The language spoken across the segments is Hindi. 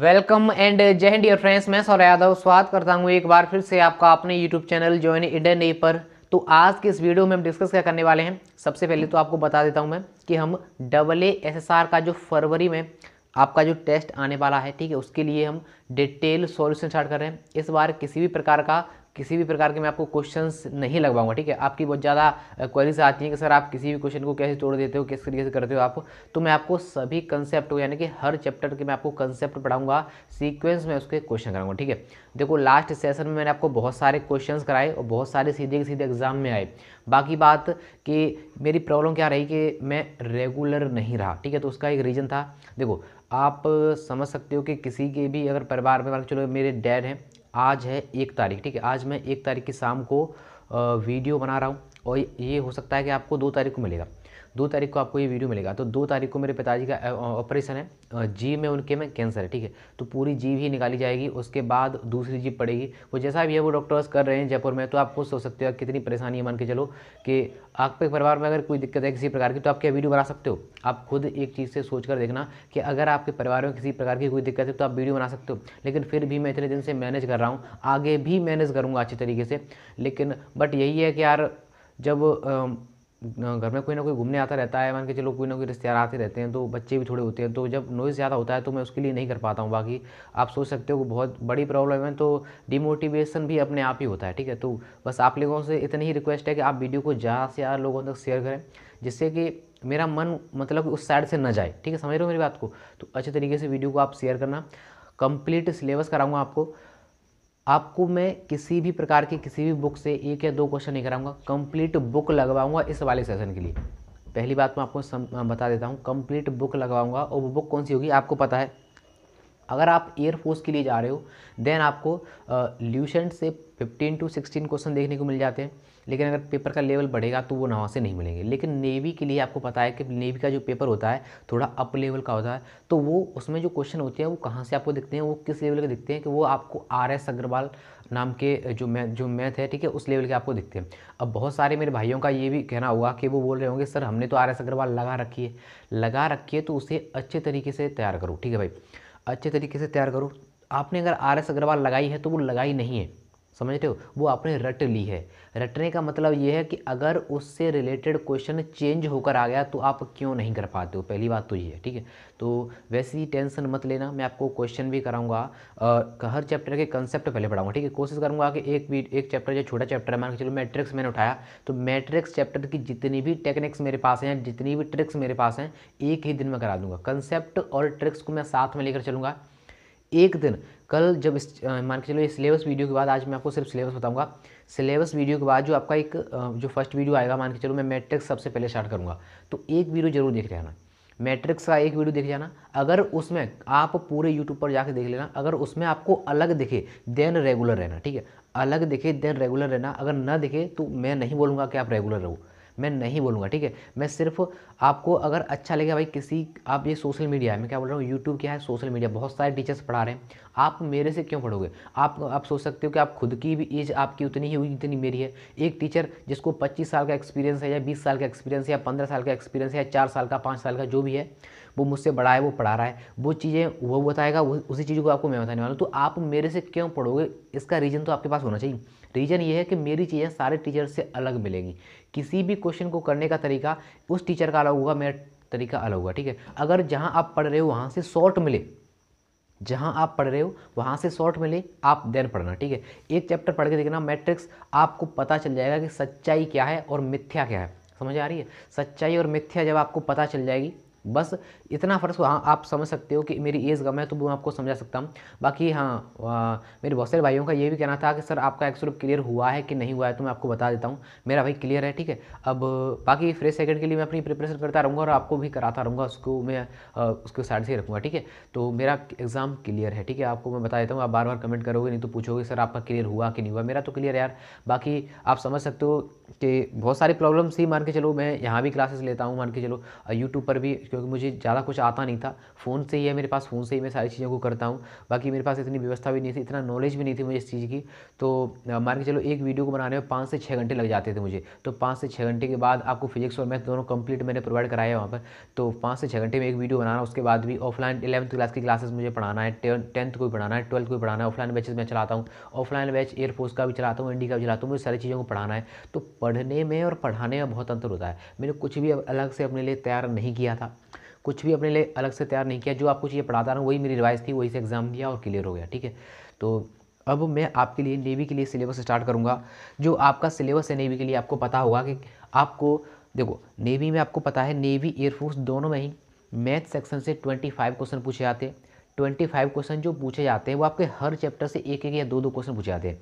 वेलकम एंड जय हिंद डियर फ्रेंड्स मैं सौर यादव स्वागत करता हूँ एक बार फिर से आपका अपने YouTube channel join Indian A पर तो आज के इस वीडियो में हम डिस्कस क्या करने वाले हैं सबसे पहले तो आपको बता देता हूँ मैं कि हम double A S S R का जो फरवरी में आपका जो टेस्ट आने वाला है ठीक है उसके लिए हम डिटेल सॉल्यूशन स्टार्ट कर रहे हैं इस बार किसी भी प्रकार का किसी भी प्रकार के मैं आपको क्वेश्चंस नहीं लगवाऊंगा ठीक है आपकी बहुत ज़्यादा क्वेरीज आती हैं कि सर आप किसी भी क्वेश्चन को कैसे तोड़ देते हो किस तरीके से करते हो आप तो मैं आपको सभी कंसेप्ट को यानी कि हर चैप्टर के मैं आपको कंसेप्ट पढ़ाऊंगा सीक्वेंस में उसके क्वेश्चन कराऊंगा ठीक है देखो लास्ट सेशन में मैंने आपको बहुत सारे क्वेश्चन कराए और बहुत सारे सीधे सीधे एग्जाम में आए बाकी बात कि मेरी प्रॉब्लम क्या रही कि मैं रेगुलर नहीं रहा ठीक है तो उसका एक रीज़न था देखो आप समझ सकते हो कि किसी के भी अगर परिवार में मान चलो मेरे डैड हैं आज है एक तारीख ठीक है आज मैं एक तारीख की शाम को वीडियो बना रहा हूँ और ये हो सकता है कि आपको दो तारीख को मिलेगा दो तारीख को आपको ये वीडियो मिलेगा तो दो तारीख को मेरे पिताजी का ऑपरेशन है जी में उनके में कैंसर है ठीक है तो पूरी जीव ही निकाली जाएगी उसके बाद दूसरी जीव पड़ेगी वो जैसा भी है वो डॉक्टर्स कर रहे हैं जयपुर में तो आप खुद सोच सकते हो कितनी परेशानी है मान के चलो कि आपके परिवार में अगर कोई दिक्कत है किसी प्रकार की तो आप क्या वीडियो बना सकते हो आप खुद एक चीज़ से सोच कर देखना कि अगर आपके परिवार में किसी प्रकार की कोई दिक्कत है तो आप वीडियो बना सकते हो लेकिन फिर भी मैं इतने दिन से मैनेज कर रहा हूँ आगे भी मैनेज करूँगा अच्छे तरीके से लेकिन बट यही है कि यार जब घर में कोई ना कोई घूमने आता रहता है मान के चलो कोई ना कोई रिश्तेदार आते रहते हैं तो बच्चे भी थोड़े होते हैं तो जब नॉइज़ ज़्यादा होता है तो मैं उसके लिए नहीं कर पाता हूँ बाकी आप सोच सकते हो कि बहुत बड़ी प्रॉब्लम है तो डिमोटिवेशन भी अपने आप ही होता है ठीक है तो बस आप लोगों से इतनी ही रिक्वेस्ट है कि आप वीडियो को ज़्यादा से ज़्यादा लोगों तक शेयर करें जिससे कि मेरा मन मतलब उस साइड से न जाए ठीक है समझ रहे हो मेरी बात को तो अच्छे तरीके से वीडियो को आप शेयर करना कंप्लीट सिलेबस कराऊंगा आपको आपको मैं किसी भी प्रकार की किसी भी बुक से एक या दो क्वेश्चन नहीं कराऊंगा कंप्लीट बुक लगवाऊंगा इस वाले सेशन के लिए पहली बात मैं आपको सम, बता देता हूँ कंप्लीट बुक लगवाऊंगा और वो बुक कौन सी होगी आपको पता है अगर आप एयरफोर्स के लिए जा रहे हो देन आपको ल्यूशेंट से 15 टू 16 क्वेश्चन देखने को मिल जाते हैं लेकिन अगर पेपर का लेवल बढ़ेगा तो वो नवा से नहीं मिलेंगे लेकिन नेवी के लिए आपको पता है कि नेवी का जो पेपर होता है थोड़ा अप लेवल का होता है तो वो उसमें जो क्वेश्चन होते हैं वो कहाँ से आपको दिखते हैं वो किस लेवल के दिखते हैं कि वो आपको आर एस अग्रवाल नाम के जो मैथ जो मैथ है ठीक है उस लेवल के आपको दिखते हैं अब बहुत सारे मेरे भाइयों का ये भी कहना होगा कि वो बोल रहे होंगे सर हमने तो आर एस अग्रवाल लगा रखी है लगा रखी है तो उसे अच्छे तरीके से तैयार करो ठीक है भाई अच्छे तरीके से तैयार करो आपने अगर आर एस अग्रवाल लगाई है तो वो लगाई नहीं है समझ रहे हो वो आपने रट ली है रटने का मतलब ये है कि अगर उससे रिलेटेड क्वेश्चन चेंज होकर आ गया तो आप क्यों नहीं कर पाते हो पहली बात तो ये है ठीक है तो वैसे ही टेंशन मत लेना मैं आपको क्वेश्चन भी कराऊंगा हर चैप्टर के कंसेप्ट पहले पढ़ाऊंगा ठीक है कोशिश करूंगा कि एक भी एक चैप्टर जो छोटा चैप्टर है मान के चलो मैट्रिक्स मैंने उठाया तो मैट्रिक्स चैप्टर की जितनी भी टेक्निक्स मेरे पास हैं जितनी भी ट्रिक्स मेरे पास हैं एक ही दिन में करा दूंगा कंसेप्ट और ट्रिक्स को मैं साथ में लेकर चलूँगा एक दिन कल जब इस मान के चलो ये सिलेबस वीडियो के बाद आज मैं आपको सिर्फ सिलेबस बताऊंगा सिलेबस वीडियो के बाद जो आपका एक जो फर्स्ट वीडियो आएगा मान के चलो मैं मैट्रिक्स सबसे पहले स्टार्ट करूँगा तो एक वीडियो जरूर देख लेना मैट्रिक्स का एक वीडियो देख जाना अगर उसमें आप पूरे यूट्यूब पर जाकर देख लेना अगर उसमें आपको अलग दिखे देन रेगुलर रहना ठीक है अलग दिखे देन रेगुलर रहना अगर ना दिखे तो मैं नहीं बोलूँगा कि आप रेगुलर रहो मैं नहीं बोलूँगा ठीक है मैं सिर्फ आपको अगर अच्छा लगे भाई किसी आप ये सोशल मीडिया है मैं क्या बोल रहा हूँ यूट्यूब क्या है सोशल मीडिया बहुत सारे टीचर्स पढ़ा रहे हैं आप मेरे से क्यों पढ़ोगे आप आप सोच सकते हो कि आप खुद की भी एज आपकी उतनी ही हुई जितनी मेरी है एक टीचर जिसको पच्चीस साल का एक्सपीरियंस है या बीस साल का एक्सपीरियंस है या पंद्रह साल का एक्सपीरियंस है या चार साल का पाँच साल का जो भी है वो मुझसे बड़ा है वो पढ़ा रहा है वो चीज़ें वो बताएगा उसी चीज़ को आपको मैं बताने वाला हूँ तो आप मेरे से क्यों पढ़ोगे इसका रीज़न तो आपके पास होना चाहिए रीज़न ये है कि मेरी चीज़ें सारे टीचर से अलग मिलेंगी किसी भी क्वेश्चन को करने का तरीका उस टीचर का अलग होगा मेरा तरीका अलग होगा ठीक है अगर जहाँ आप पढ़ रहे हो वहाँ से शॉर्ट मिले जहाँ आप पढ़ रहे हो वहाँ से शॉर्ट मिले आप देन पढ़ना ठीक है एक चैप्टर पढ़ के देखना मैट्रिक्स आपको पता चल जाएगा कि सच्चाई क्या है और मिथ्या क्या है समझ आ रही है सच्चाई और मिथ्या जब आपको पता चल जाएगी बस इतना फ़र्क हाँ, आप समझ सकते हो कि मेरी एज कम है तो मैं आपको समझा सकता हूँ बाकी हाँ मेरे बहुत सारे भाइयों का ये भी कहना था कि सर आपका एक्सर क्लियर हुआ है कि नहीं हुआ है तो मैं आपको बता देता हूँ मेरा भाई क्लियर है ठीक है अब बाकी फ्रेश सेकेंड के लिए मैं अपनी प्रिपरेशन करता रहूँगा और आपको भी कराता रहूँगा उसको मैं उसके साइड से रखूँगा ठीक है तो मेरा एग्ज़ाम क्लियर है ठीक है आपको मैं बता देता हूँ आप बार बार कमेंट करोगे नहीं तो पूछोगे सर आपका क्लियर हुआ कि नहीं हुआ मेरा तो क्लियर है यार बाकी आप समझ सकते हो कि बहुत सारी प्रॉब्लम्स ही मान के चलो मैं यहाँ भी क्लासेस लेता हूँ मान के चलो यूट्यूब पर भी क्योंकि मुझे ज़्यादा कुछ आता नहीं था फ़ोन से ही है मेरे पास फ़ोन से ही मैं सारी चीज़ों को करता हूँ बाकी मेरे पास इतनी व्यवस्था भी नहीं थी इतना नॉलेज भी नहीं थी मुझे इस चीज़ की तो मान के चलो एक वीडियो को बनाने में पाँच से छः घंटे लग जाते थे मुझे तो पाँच से छः घंटे के बाद आपको फिजिक्स और मैथ दोनों कंप्लीट मैंने प्रोवाइड कराया वहाँ पर तो पाँच से छः घंटे में एक वीडियो बनाना उसके बाद भी ऑफलाइन इलेवंथ क्लास की क्लासेस मुझे पढ़ाना है टेंथ को भी पढ़ाना है ट्वेल्थ को भी पढ़ाना है ऑफलाइन बैचेज मैं चलाता हूँ ऑफलाइन बैच एयरफोर्स का भी चलाता हूँ इंडिया का भी चलाता हूँ मुझे सारी चीज़ों को पढ़ाना है तो पढ़ने में और पढ़ाने में बहुत अंतर होता है मैंने कुछ भी अलग से अपने लिए तैयार नहीं किया था कुछ भी अपने लिए अलग से तैयार नहीं किया जो आपको चाहिए पढ़ाता रहा वही मेरी रिवाइज थी वही से एग्ज़ाम दिया और क्लियर हो गया ठीक है तो अब मैं आपके लिए नेवी के लिए सिलेबस स्टार्ट करूँगा जो आपका सिलेबस है नेवी के लिए आपको पता होगा कि आपको देखो नेवी में आपको पता है नेवी एयरफोर्स दोनों में ही मैथ सेक्शन से ट्वेंटी फाइव क्वेश्चन पूछे जाते हैं ट्वेंटी फाइव क्वेश्चन जो पूछे जाते हैं वो आपके हर चैप्टर से एक एक या दो दो क्वेश्चन पूछे जाते हैं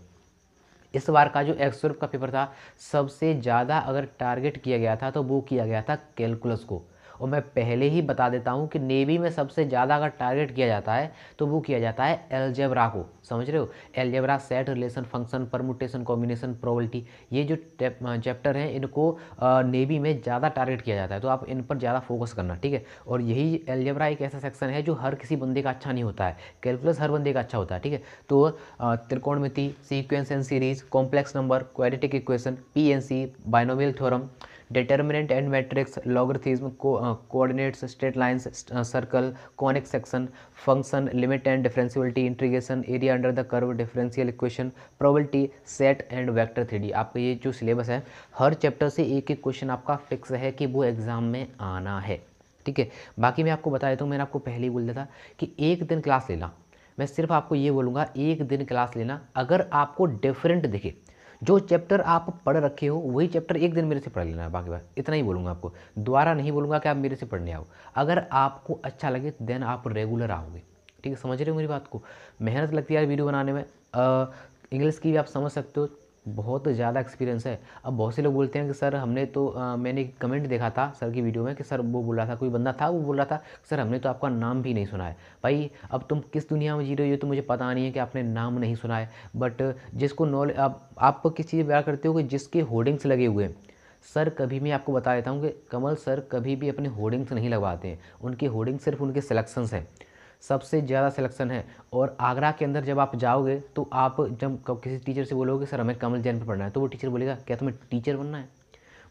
इस बार का जो एक्सवर्प का पेपर था सबसे ज़्यादा अगर टारगेट किया गया था तो वो किया गया था कैलकुलस को और मैं पहले ही बता देता हूँ कि नेवी में सबसे ज़्यादा अगर टारगेट किया जाता है तो वो किया जाता है एलजेबरा को समझ रहे हो algebra set relation function permutation combination probability ये जो चैप्टर हैं इनको नेवी में ज़्यादा टारगेट किया जाता है तो आप इन पर ज़्यादा फोकस करना ठीक है और यही एलजेबरा एक ऐसा सेक्शन है जो हर किसी बंदे का अच्छा नहीं होता है कैलकुलस हर बंदे का अच्छा होता है ठीक है तो त्रिकोणमिति sequence and series complex number quadratic equation P N C binomial theorem determinant and matrix logarithms coordinates straight lines circle conic section function limit and differentiability integration area under the curve differential equation probability set and vector three आपका ये जो सिलेबस है हर चैप्टर से एक एक क्वेश्चन आपका फिक्स है कि वो एग्ज़ाम में आना है ठीक है बाकी मैं आपको बता देता हूँ मैंने आपको पहले ही बोल दिया था कि एक दिन क्लास लेना मैं सिर्फ आपको ये बोलूँगा एक दिन क्लास लेना अगर आपको डिफरेंट दिखे जो चैप्टर आप पढ़ रखे हो वही चैप्टर एक दिन मेरे से पढ़ लेना बाकी बात इतना ही बोलूँगा आपको दोबारा नहीं बोलूँगा कि आप मेरे से पढ़ने आओ अगर आपको अच्छा लगे देन आप रेगुलर आओगे ठीक है समझ रहे हो मेरी बात को मेहनत लगती है यार वीडियो बनाने में इंग्लिश की भी आप समझ सकते हो बहुत ज़्यादा एक्सपीरियंस है अब बहुत से लोग बोलते हैं कि सर हमने तो आ, मैंने कमेंट देखा था सर की वीडियो में कि सर वो बोल रहा था कोई बंदा था वो बोल रहा था सर हमने तो आपका नाम भी नहीं सुना है भाई अब तुम किस दुनिया में जी रहे हो तो मुझे पता नहीं है कि आपने नाम नहीं सुना है बट जिसको नॉलेज आप, आप किस चीज़ प्यार करते हो कि जिसके होर्डिंग्स लगे हुए हैं सर कभी मैं आपको बता देता हूँ कि कमल सर कभी भी अपने होर्डिंग्स नहीं लगवाते हैं उनके होर्डिंग्स सिर्फ उनके सेलेक्शंस हैं सबसे ज़्यादा सिलेक्शन है और आगरा के अंदर जब आप जाओगे तो आप जब किसी टीचर से बोलोगे सर हमें कमल जैन पर पढ़ना है तो वो टीचर बोलेगा क्या तुम्हें टीचर बनना है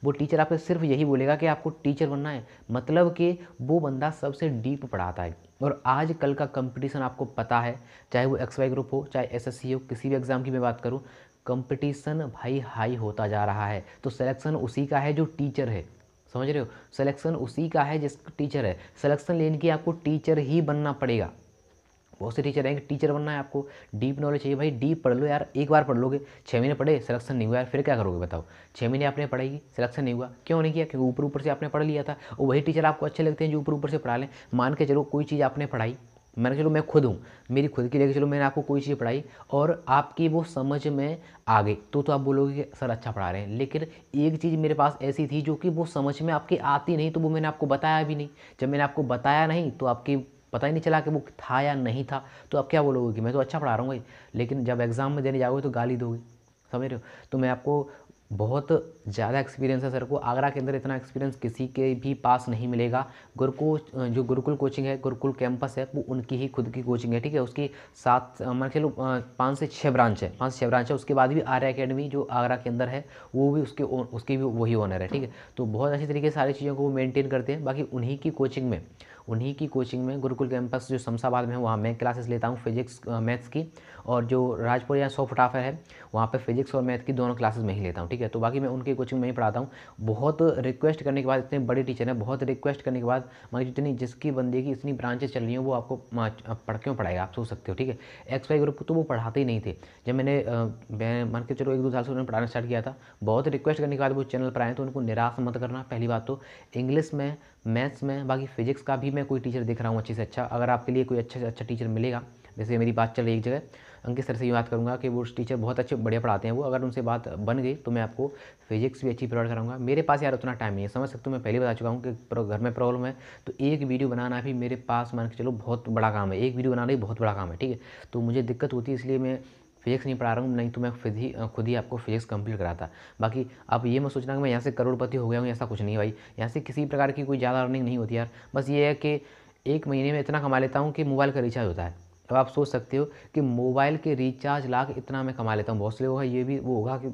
वो टीचर आपसे सिर्फ यही बोलेगा कि आपको टीचर बनना है मतलब कि वो बंदा सबसे डीप पढ़ाता है और आज कल का कंपटीशन आपको पता है चाहे वो एक्स वाई ग्रुप हो चाहे एसएससी हो किसी भी एग्ज़ाम की मैं बात करूँ कंपटीशन भाई हाई होता जा रहा है तो सिलेक्शन उसी का है जो टीचर है समझ रहे हो सिलेक्शन उसी का है जिस टीचर है सिलेक्शन लेने के आपको टीचर ही बनना पड़ेगा बहुत से टीचर हैं कि टीचर बनना है आपको डीप नॉलेज चाहिए भाई डीप पढ़ लो यार एक बार पढ़ लोगे छः महीने पढ़े सिलेक्शन नहीं हुआ यार फिर क्या करोगे बताओ छः महीने आपने पढ़ाई सिलेक्शन नहीं हुआ क्यों नहीं किया क्योंकि ऊपर ऊपर से आपने पढ़ लिया था और वही टीचर आपको अच्छे लगते हैं जो ऊपर ऊपर से पढ़ा लें मान के चलो कोई चीज़ आपने पढ़ाई मैंने चलो मैं खुद हूँ मेरी खुद की लेके चलो मैंने आपको कोई चीज़ पढ़ाई और आपकी वो समझ में आ गई तो तो आप बोलोगे कि सर अच्छा पढ़ा रहे हैं लेकिन एक चीज़ मेरे पास ऐसी थी जो कि वो समझ में आपकी आती नहीं तो वो मैंने आपको बताया भी नहीं जब मैंने आपको बताया नहीं तो आपकी पता ही नहीं चला कि वो था या नहीं था तो आप क्या बोलोगे कि मैं तो अच्छा पढ़ा रहा हूँ भाई लेकिन जब एग्ज़ाम में देने जाओगे तो गाली दोगे समझ रहे हो तो मैं आपको बहुत ज़्यादा एक्सपीरियंस है सर को आगरा के अंदर इतना एक्सपीरियंस किसी के भी पास नहीं मिलेगा गुरुकुल जो गुरुकुल कोचिंग है गुरुकुल कैंपस है वो उनकी ही खुद की कोचिंग है ठीक है उसकी सात मान के लो पाँच से छः ब्रांच है पाँच से छः ब्रांच है उसके बाद भी आर्या अकेडमी जो आगरा के अंदर है वो भी उसके उसकी भी वही ऑनर है ठीक है तो बहुत अच्छी तरीके से सारी चीज़ों को वो मेनटेन करते हैं बाकी उन्हीं की कोचिंग में उन्हीं की कोचिंग में गुरुकुल कैंपस जो शमशाबाद में है वहाँ मैं क्लासेस लेता हूँ फिजिक्स मैथ्स की और जो राजपुर या सोफटाफर है वहाँ पर फिजिक्स और मैथ की दोनों क्लासेस में ही लेता हूँ ठीक है तो बाकी मैं उनकी कोचिंग में ही पढ़ाता हूँ बहुत रिक्वेस्ट करने के बाद इतने बड़े टीचर हैं बहुत रिक्वेस्ट करने के बाद मगर मतलब जितनी जिसकी बंदे की इतनी ब्रांचेस चल रही हैं वो आपको पढ़ क्यों पढ़ाएगा आप सोच सकते हो ठीक है एक्स वाई ग्रुप तो वो पढ़ाते ही नहीं थे जब मैंने मैं मान के चलो एक दो साल से उन्होंने पढ़ाना स्टार्ट किया था बहुत रिक्वेस्ट करने के बाद वो चैनल पर आए तो उनको निराश मत करना पहली बात तो इंग्लिश में मैथ्स में बाकी फिजिक्स का भी मैं कोई टीचर देख रहा हूँ अच्छे से अच्छा अगर आपके लिए कोई अच्छे से अच्छा टीचर मिलेगा जैसे मेरी बात चल रही एक जगह अंकित सर से ये बात करूँगा कि वो टीचर बहुत अच्छे बढ़िया पढ़ाते हैं वो अगर उनसे बात बन गई तो मैं आपको फिजिक्स भी अच्छी प्रोवाइड कराऊंगा मेरे पास यार उतना टाइम नहीं है समझ सकते हो मैं पहले बता चुका हूँ कि घर में प्रॉब्लम है तो एक वीडियो बनाना भी मेरे पास मान के चलो बहुत बड़ा काम है एक वीडियो बनाना भी बहुत बड़ा काम है ठीक है तो मुझे दिक्कत होती है इसलिए मैं फिजिक्स नहीं पढ़ा रहा हूँ नहीं तो मैं खुद ही खुद ही आपको फिजिक्स कंप्लीट कराता बाकी आप ये मत सोचना कि मैं यहाँ से करोड़पति हो गया हूँ ऐसा कुछ नहीं भाई यहाँ से किसी प्रकार की कोई ज़्यादा अर्निंग नहीं होती यार बस ये है कि एक महीने में इतना कमा लेता हूँ कि मोबाइल का रिचार्ज होता है अब तो आप सोच सकते हो कि मोबाइल के रिचार्ज लाख इतना मैं कमा लेता हूँ बहुत से लोग ये भी वो होगा कि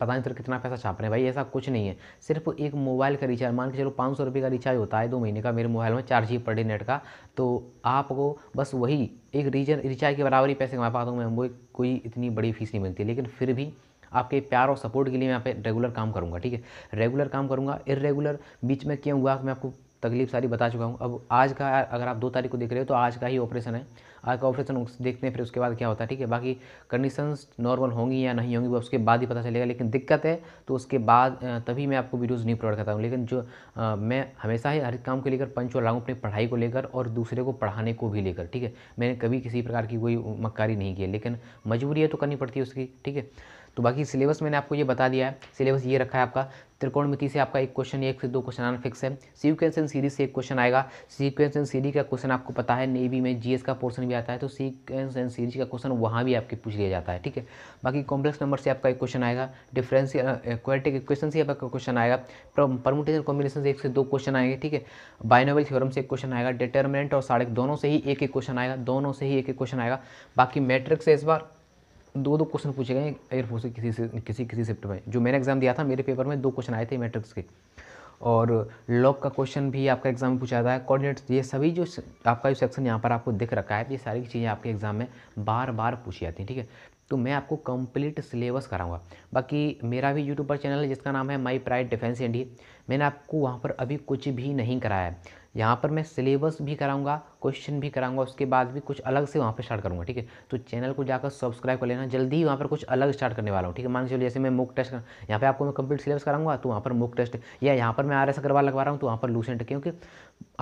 पता नहीं सर कितना पैसा छाप रहे हैं भाई ऐसा कुछ नहीं है सिर्फ एक मोबाइल का रिचार्ज मान के चलो पाँच सौ रुपये का रिचार्ज होता है दो महीने का मेरे मोबाइल में चार जी पर डे नेट का तो आपको बस वही एक रीजन रिचार्ज के बराबर ही पैसे कमा पाता हूँ मैं वो कोई इतनी बड़ी फीस नहीं मिलती लेकिन फिर भी आपके प्यार और सपोर्ट के लिए मैं यहाँ पे रेगुलर काम करूँगा ठीक है रेगुलर काम करूँगा इरेगुलर बीच में क्यों हुआ मैं आपको तकलीफ सारी बता चुका हूँ अब आज का अगर आप दो तारीख को देख रहे हो तो आज का ही ऑपरेशन है आज का ऑपरेशन देखते हैं फिर उसके बाद क्या होता है ठीक है बाकी कंडीशंस नॉर्मल होंगी या नहीं होंगी वो उसके बाद ही पता चलेगा लेकिन दिक्कत है तो उसके बाद तभी मैं आपको वीडियोज़ नहीं प्रोवाइड करता हूँ लेकिन जो आ, मैं हमेशा ही हर काम को लेकर पंच लाऊँ अपनी पढ़ाई को लेकर और दूसरे को पढ़ाने को भी लेकर ठीक है मैंने कभी किसी प्रकार की कोई मक्कारी नहीं की है लेकिन मजबूरी है तो करनी पड़ती है उसकी ठीक है तो बाकी सिलेबस मैंने आपको ये बता दिया है सिलेबस ये रखा है आपका त्रिकोणमिति से आपका एक क्वेश्चन एक से दो क्वेश्चन आना फिक्स है सीक्वेंस एंड सीरीज से एक क्वेश्चन आएगा सीक्वेंस एंड सीरीज का क्वेश्चन आपको पता है नेवी में जीएस का पोर्शन भी आता है तो सीक्वेंस एंड सीरीज का क्वेश्चन वहाँ भी आपके पूछ लिया जाता है ठीक है बाकी कॉम्प्लेक्स नंबर से आपका एक क्वेश्चन आएगा डिफरेंशियल क्वालिटिक इक्वेशन से आपका क्वेश्चन आएगा परमुटेशन कॉम्बिनेशन से एक से दो क्वेश्चन आएंगे ठीक है बाइनोवल थ्योरम से एक क्वेश्चन आएगा डिटर्मिनेंट और साढ़े दोनों से ही एक एक क्वेश्चन आएगा दोनों से ही एक एक क्वेश्चन आएगा बाकी मैट्रिक्स से इस बार दो दो क्वेश्चन पूछे गए एयरफोर्स के किसी से किसी किसी शिफ्ट में जो मैंने एग्ज़ाम दिया था मेरे पेपर में दो क्वेश्चन आए थे मैट्रिक्स के और लॉक का क्वेश्चन भी आपका एग्ज़ाम में पूछा जाता है कोऑर्डिनेट्स ये सभी जो आपका जो सेक्शन यहाँ पर आपको दिख रखा है ये सारी चीज़ें आपके एग्ज़ाम में बार बार पूछी जाती हैं ठीक है तो मैं आपको कंप्लीट सिलेबस कराऊंगा बाकी मेरा भी यूट्यूब पर चैनल है जिसका नाम है माई प्राइड डिफेंस इंडिया मैंने आपको वहाँ पर अभी कुछ भी नहीं कराया यहाँ पर मैं सिलेबस भी कराऊंगा क्वेश्चन भी कराऊंगा उसके बाद भी कुछ अलग से वहाँ पर स्टार्ट करूँगा ठीक है तो चैनल को जाकर सब्सक्राइब कर लेना जल्दी ही वहाँ पर कुछ अलग स्टार्ट करने वाला हूँ ठीक है मान चलो जैसे मैं मुक टेस्ट यहाँ पर आपको मैं कंप्लीट सिलेबस कराऊंगा तो वहाँ पर मुक टेस्ट या यहाँ पर मैं आर एस करवा लगवा रहा हूँ तो वहाँ पर लूसेंट क्योंकि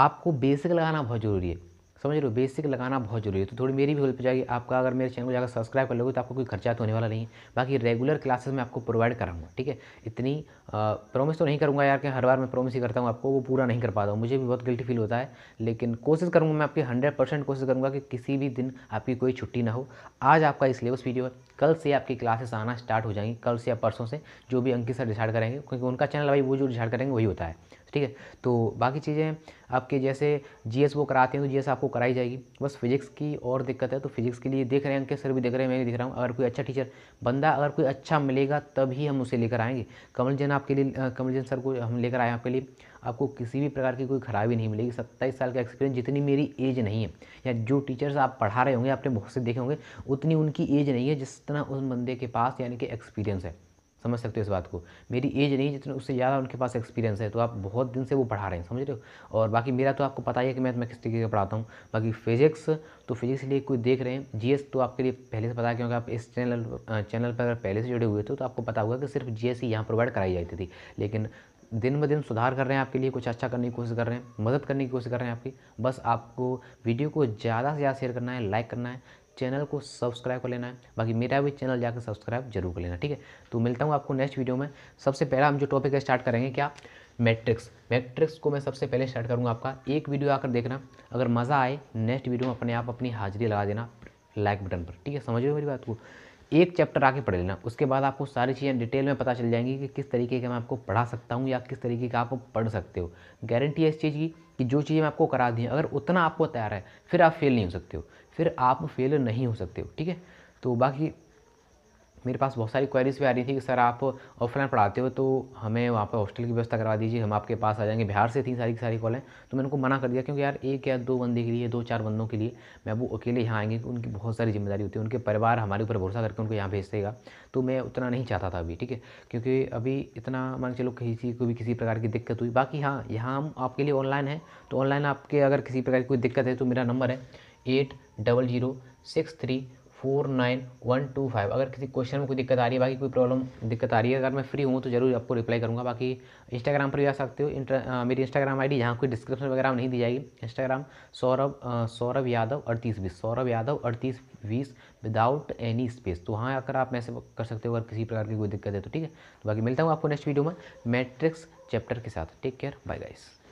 आपको बेसिक लगाना बहुत जरूरी है समझ लो बेसिक लगाना बहुत जरूरी है तो थोड़ी मेरी भी हेल्प जाएगी आपका अगर मेरे चैनल को जाकर सब्सक्राइब कर लोगे तो आपको कोई खर्चा तो होने वाला नहीं है बाकी रेगुलर क्लासेस मैं आपको प्रोवाइड कराऊंगा ठीक है इतनी प्रॉमिस तो नहीं करूँगा यार कि हर बार मैं प्रॉमिस ही करता हूँ आपको वो पूरा नहीं कर पाता हूँ मुझे भी बहुत गिल्टी फील होता है लेकिन कोशिश करूँगा मैं आपकी हंड्रेड परसेंट कोशिश करूँगा कि किसी भी दिन आपकी कोई छुट्टी ना हो आज आपका सिलेबस वीडियो है कल से आपकी क्लासेस आना स्टार्ट हो जाएंगी कल से या परसों से जो भी अंकित सर डिसाइड करेंगे क्योंकि उनका चैनल भाई वो जो डिसाइड करेंगे वही होता है ठीक है तो बाकी चीज़ें आपके जैसे जीएस वो कराते हैं तो जीएस आपको कराई जाएगी बस फिजिक्स की और दिक्कत है तो फिजिक्स के लिए देख रहे हैं अंकित सर भी देख रहे हैं मैं भी देख रहा हूँ अगर कोई अच्छा टीचर बंदा अगर कोई अच्छा मिलेगा तभी हम उसे लेकर आएंगे कमल जैन आपके लिए कमल जैन सर को हम लेकर आए आपके लिए आपको किसी भी प्रकार की कोई खराबी नहीं मिलेगी सत्ताईस साल का एक्सपीरियंस जितनी मेरी एज नहीं है या जो टीचर्स आप पढ़ा रहे होंगे आपने बहुत से देखे होंगे उतनी उनकी एज नहीं है जितना उस बंदे के पास यानी कि एक्सपीरियंस है समझ सकते हो इस बात को मेरी एज नहीं जितने उससे ज़्यादा उनके पास एक्सपीरियंस है तो आप बहुत दिन से वो पढ़ा रहे हैं समझ रहे हो और बाकी मेरा तो आपको पता ही है कि मैथ मैं तो किस तरीके का पढ़ाता हूँ बाकी फिजिक्स तो फिजिक्स के लिए कोई देख रहे हैं जी तो आपके लिए पहले से पता है क्योंकि आप इस चैनल चैनल पर अगर पहले से जुड़े हुए थे तो आपको पता होगा कि सिर्फ जी ही यहाँ प्रोवाइड कराई जाती थी लेकिन दिन ब दिन सुधार कर रहे हैं आपके लिए कुछ अच्छा करने की कोशिश कर रहे हैं मदद करने की कोशिश कर रहे हैं आपकी बस आपको वीडियो को ज़्यादा से ज़्यादा शेयर करना है लाइक करना है चैनल को सब्सक्राइब कर लेना है बाकी मेरा भी चैनल जाकर सब्सक्राइब जरूर कर लेना ठीक है तो मिलता हूँ आपको नेक्स्ट वीडियो में सबसे पहला हम जो टॉपिक स्टार्ट करेंगे क्या मैट्रिक्स मैट्रिक्स को मैं सबसे पहले स्टार्ट करूँगा आपका एक वीडियो आकर देखना अगर मज़ा आए नेक्स्ट वीडियो में अपने आप अपनी हाजिरी लगा देना लाइक बटन पर ठीक है समझ रहे हो मेरी बात को एक चैप्टर आके पढ़ लेना उसके बाद आपको सारी चीज़ें डिटेल में पता चल जाएंगी कि किस तरीके का मैं आपको पढ़ा सकता हूँ या किस तरीके का आप पढ़ सकते हो गारंटी है इस चीज़ की कि जो चीज़ें मैं आपको करा दी अगर उतना आपको तैयार है फिर आप फेल नहीं हो सकते हो फिर आप फेल नहीं हो सकते हो ठीक है तो बाकी मेरे पास बहुत सारी क्वेरीज भी आ रही थी कि सर आप ऑफलाइन पढ़ाते हो तो हमें वहाँ पर हॉस्टल की व्यवस्था करवा दीजिए हम आपके पास आ जाएंगे बिहार से थी सारी की सारी कॉलें तो मैंने उनको मना कर दिया क्योंकि यार एक या दो बंदे के लिए दो चार बंदों के लिए मैं वो अकेले यहाँ आएंगे कि उनकी बहुत सारी जिम्मेदारी होती है उनके परिवार हमारे ऊपर भरोसा करके उनको यहाँ भेज देगा तो मैं उतना नहीं चाहता था अभी ठीक है क्योंकि अभी इतना मान चलो किसी को भी किसी प्रकार की दिक्कत हुई बाकी हाँ यहाँ हम आपके लिए ऑनलाइन है तो ऑनलाइन आपके अगर किसी प्रकार की कोई दिक्कत है तो मेरा नंबर है eight double zero six three four nine one two five अगर किसी क्वेश्चन में कोई दिक्कत आ रही है बाकी कोई प्रॉब्लम दिक्कत आ रही है अगर मैं फ्री हूँ तो जरूर आपको रिप्लाई करूँगा बाकी इंस्टाग्राम पर भी आ सकते हो इंटर, मेरी इंस्टाग्राम आईडी जहाँ कोई डिस्क्रिप्शन वगैरह नहीं दी जाएगी इंस्टाग्राम सौरभ सौरभ यादव अड़तीस बीस सौरभ यादव अड़तीस बीस विदाउट एनी स्पेस तो वहाँ आकर आप मैसेज कर सकते हो अगर किसी प्रकार की कोई दिक्कत है तो ठीक है तो बाकी मिलता हूँ आपको नेक्स्ट वीडियो में मैट्रिक्स चैप्टर के साथ टेक केयर बाय गाइस